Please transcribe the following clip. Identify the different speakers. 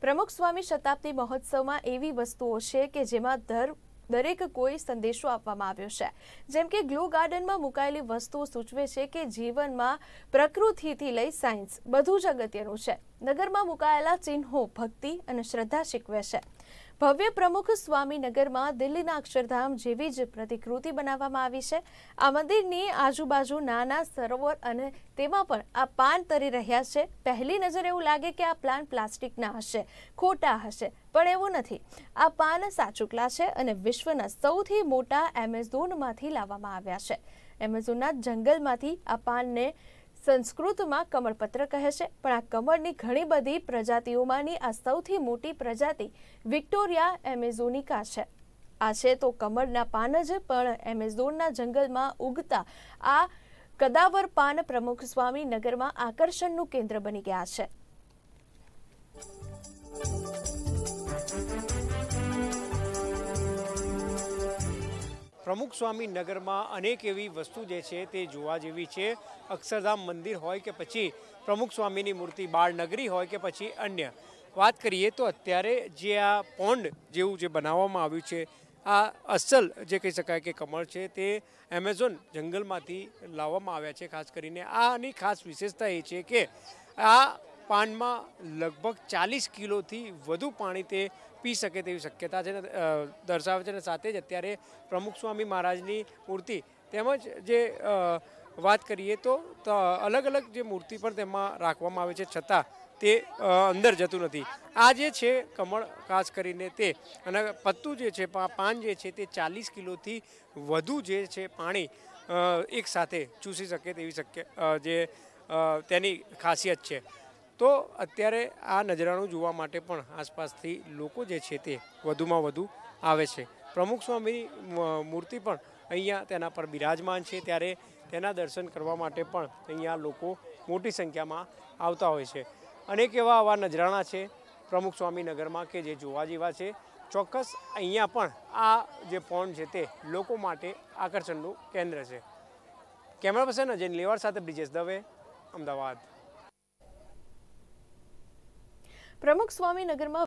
Speaker 1: પ્રમુખ સ્વામી શતાબ્દી મહોત્સવમાં એવી વસ્તુઓ છે કે જેમાં દર દરેક કોઈ સંદેશો આપવામાં આવ્યો છે જેમ કે ગ્લો ગાર્ડનમાં મુકાયેલી વસ્તુઓ સૂચવે છે કે જીવનમાં પ્રકૃતિથી લઈ સાયન્સ બધું જ અગત્યનું છે નગરમાં મુકાયેલા ચિહ્નો ભક્તિ અને શ્રદ્ધા શીખવે છે ભવ્ય પ્રમુખ સ્વામી નગરમાં દિલ્લી ના અક્ષરધામ જેવી જ પ્રતિરૂપી બનાવવામાં આવી છે આ મંદિરની આજુબાજુ નાના સરોવર અને તેમાં પણ આ પાન તરી રહ્યા છે પહેલી નજર એવું લાગે કે આ પ્લાસ્ટિકના હશે ખોટા હશે પણ એવું નથી આ પાન સાચુકલા છે અને વિશ્વના સૌથી મોટા એમેઝોનમાંથી લાવવામાં આવ્યા છે એમેઝોનના જંગલમાંથી આ પાનને સંસ્કૃતમાં કમળપત્ર કહે છે પણ આ કમળની ઘણી બધી પ્રજાતિઓમાંની આ સૌથી મોટી પ્રજાતિ વિક્ટોરિયા એમેઝોનિકા છે આ છે તો કમળના પાન જ પણ એમેઝોનના જંગલમાં ઉગતા આ કદાવર પાન પ્રમુખ સ્વામીનગરમાં આકર્ષણનું કેન્દ્ર બની ગયા છે
Speaker 2: प्रमुख स्वामी नगर मां अनेक एवही वस्तु जे छे ते જોવા જેવી છે અક્ષરધામ મંદિર હોય કે પછી પ્રમુખ સ્વામીની મૂર્તિ બાળ नगरी હોય કે પછી અન્ય વાત કરીએ તો અત્યારે જે આ પોન્ડ જેવું જે બનાવવામાં આવ્યું છે આ અસલ જે કહી શકાય કે કમળ છે તે Amazon જંગલમાંથી લાવવામાં આવ્યા છે ખાસ કરીને આની ખાસ વિશેષતા એ છે કે આ પાનમાં લગભગ ચાલીસ કિલોથી વધુ પાણી તે પી શકે તેવી શક્યતા છે દર્શાવે છે અને સાથે જ અત્યારે પ્રમુખ સ્વામી મહારાજની મૂર્તિ તેમજ જે વાત કરીએ તો અલગ અલગ જે મૂર્તિ પણ તેમાં રાખવામાં આવે છે છતાં તે અંદર જતું નથી આ જે છે કમળ ખાસ કરીને તે અને પત્તું જે છે પાન જે છે તે ચાલીસ કિલોથી વધુ જે છે પાણી એકસાથે ચૂસી શકે તેવી શક્ય જે તેની ખાસિયત છે તો અત્યારે આ નજરાણો જોવા માટે પણ આસપાસથી લોકો જે છે તે વધુમાં વધુ આવે છે. પ્રમુખ સ્વામીની મૂર્તિ પણ અહીંયા તેના પર બિરાજમાન છે. ત્યારે તેના દર્શન કરવા માટે પણ અહીંયા લોકો મોટી સંખ્યામાં આવતા હોય છે. અનેક એવા આવા નજરાણા છે. પ્રમુખ સ્વામી નગરમાં કે જે જુવાજીવા છે. ચોકસ અહીંયા પણ આ જે પોન્ડ છે તે લોકો માટે આકર્ષણનું કેન્દ્ર છે. કેમેરા パーソン જન લેવર સાથે બ્રિજ દવે અમદાવાદ પ્રમુખ સ્વામી નગરમાં